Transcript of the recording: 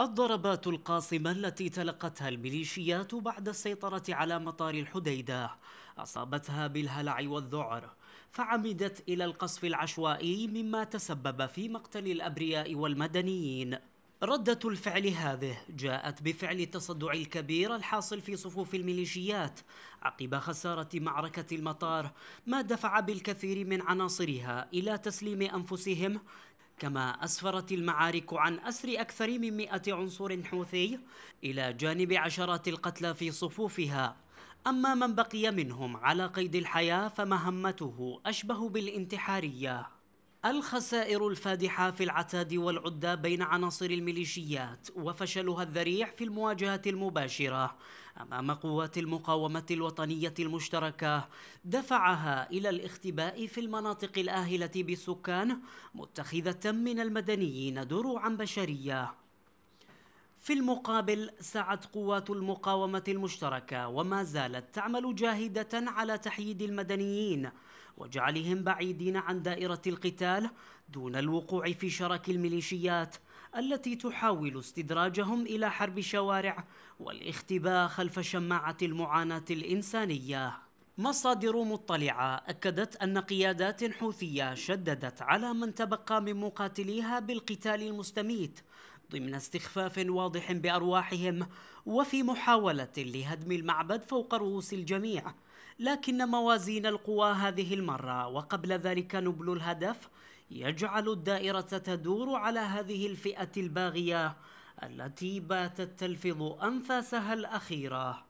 الضربات القاصمة التي تلقتها الميليشيات بعد السيطرة على مطار الحديدة أصابتها بالهلع والذعر فعمدت إلى القصف العشوائي مما تسبب في مقتل الأبرياء والمدنيين ردة الفعل هذه جاءت بفعل التصدع الكبير الحاصل في صفوف الميليشيات عقب خسارة معركة المطار ما دفع بالكثير من عناصرها إلى تسليم أنفسهم كما أسفرت المعارك عن أسر أكثر من مئة عنصر حوثي إلى جانب عشرات القتلى في صفوفها أما من بقي منهم على قيد الحياة فمهمته أشبه بالانتحارية الخسائر الفادحة في العتاد والعدة بين عناصر الميليشيات وفشلها الذريع في المواجهة المباشرة أمام قوات المقاومة الوطنية المشتركة دفعها إلى الاختباء في المناطق الآهلة بالسكان متخذة من المدنيين دروعا بشرية في المقابل سعت قوات المقاومة المشتركة وما زالت تعمل جاهدة على تحييد المدنيين وجعلهم بعيدين عن دائرة القتال دون الوقوع في شرك الميليشيات التي تحاول استدراجهم إلى حرب شوارع والاختباء خلف شماعة المعاناة الإنسانية مصادر مطلعة أكدت أن قيادات حوثية شددت على من تبقى من مقاتليها بالقتال المستميت ضمن استخفاف واضح بارواحهم وفي محاوله لهدم المعبد فوق رؤوس الجميع لكن موازين القوى هذه المره وقبل ذلك نبل الهدف يجعل الدائره تدور على هذه الفئه الباغيه التي باتت تلفظ انفاسها الاخيره